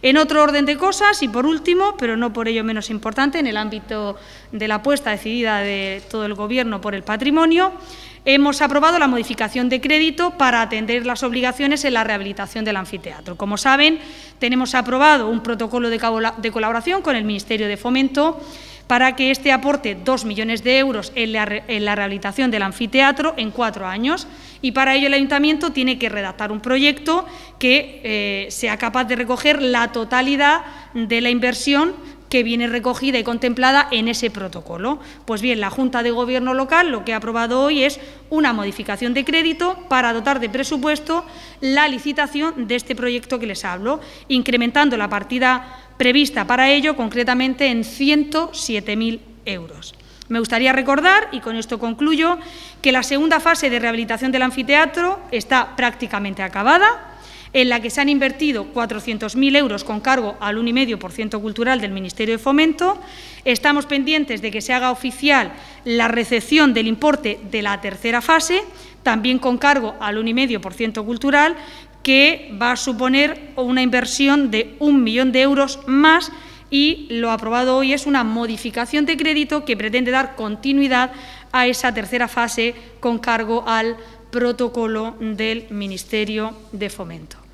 En otro orden de cosas, y por último, pero no por ello menos importante, en el ámbito de la apuesta decidida de todo el Gobierno por el patrimonio, hemos aprobado la modificación de crédito para atender las obligaciones en la rehabilitación del anfiteatro. Como saben, tenemos aprobado un protocolo de colaboración con el Ministerio de Fomento para que este aporte 2 millones de euros en la, rehabilitación del anfiteatro en cuatro años. Y para ello el ayuntamiento tiene que redactar un proyecto que eh, sea capaz de recoger la totalidad de la inversión que viene recogida y contemplada en ese protocolo. Pues bien, la Junta de Gobierno local lo que ha aprobado hoy es una modificación de crédito para dotar de presupuesto la licitación de este proyecto que les hablo, incrementando la partida prevista para ello concretamente en 107.000 euros. Me gustaría recordar, y con esto concluyo, que la segunda fase de rehabilitación del anfiteatro está prácticamente acabada, en la que se han invertido 400.000 euros con cargo al 1,5% cultural del Ministerio de Fomento. Estamos pendientes de que se haga oficial la recepción del importe de la tercera fase, también con cargo al 1,5% cultural, que va a suponer una inversión de un millón de euros más y lo aprobado hoy es una modificación de crédito que pretende dar continuidad a esa tercera fase con cargo al protocolo del Ministerio de Fomento.